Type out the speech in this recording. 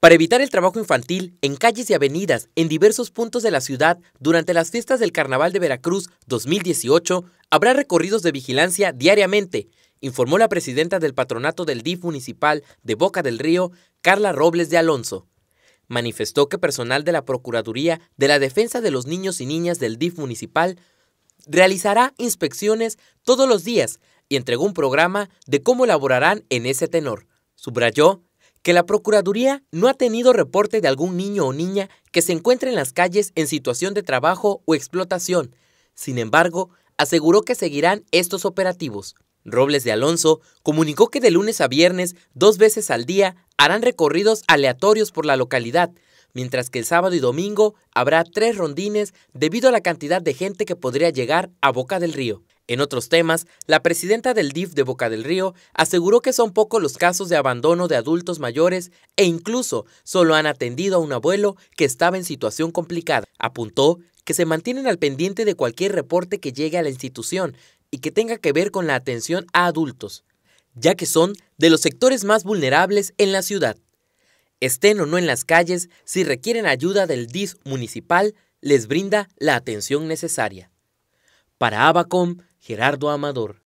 Para evitar el trabajo infantil en calles y avenidas en diversos puntos de la ciudad durante las fiestas del Carnaval de Veracruz 2018, habrá recorridos de vigilancia diariamente, informó la presidenta del patronato del DIF municipal de Boca del Río, Carla Robles de Alonso. Manifestó que personal de la Procuraduría de la Defensa de los Niños y Niñas del DIF municipal realizará inspecciones todos los días y entregó un programa de cómo elaborarán en ese tenor. Subrayó que la Procuraduría no ha tenido reporte de algún niño o niña que se encuentre en las calles en situación de trabajo o explotación. Sin embargo, aseguró que seguirán estos operativos. Robles de Alonso comunicó que de lunes a viernes, dos veces al día, harán recorridos aleatorios por la localidad, mientras que el sábado y domingo habrá tres rondines debido a la cantidad de gente que podría llegar a Boca del Río. En otros temas, la presidenta del DIF de Boca del Río aseguró que son pocos los casos de abandono de adultos mayores e incluso solo han atendido a un abuelo que estaba en situación complicada. Apuntó que se mantienen al pendiente de cualquier reporte que llegue a la institución y que tenga que ver con la atención a adultos, ya que son de los sectores más vulnerables en la ciudad. Estén o no en las calles, si requieren ayuda del DIF municipal, les brinda la atención necesaria. Para Abacom, Gerardo Amador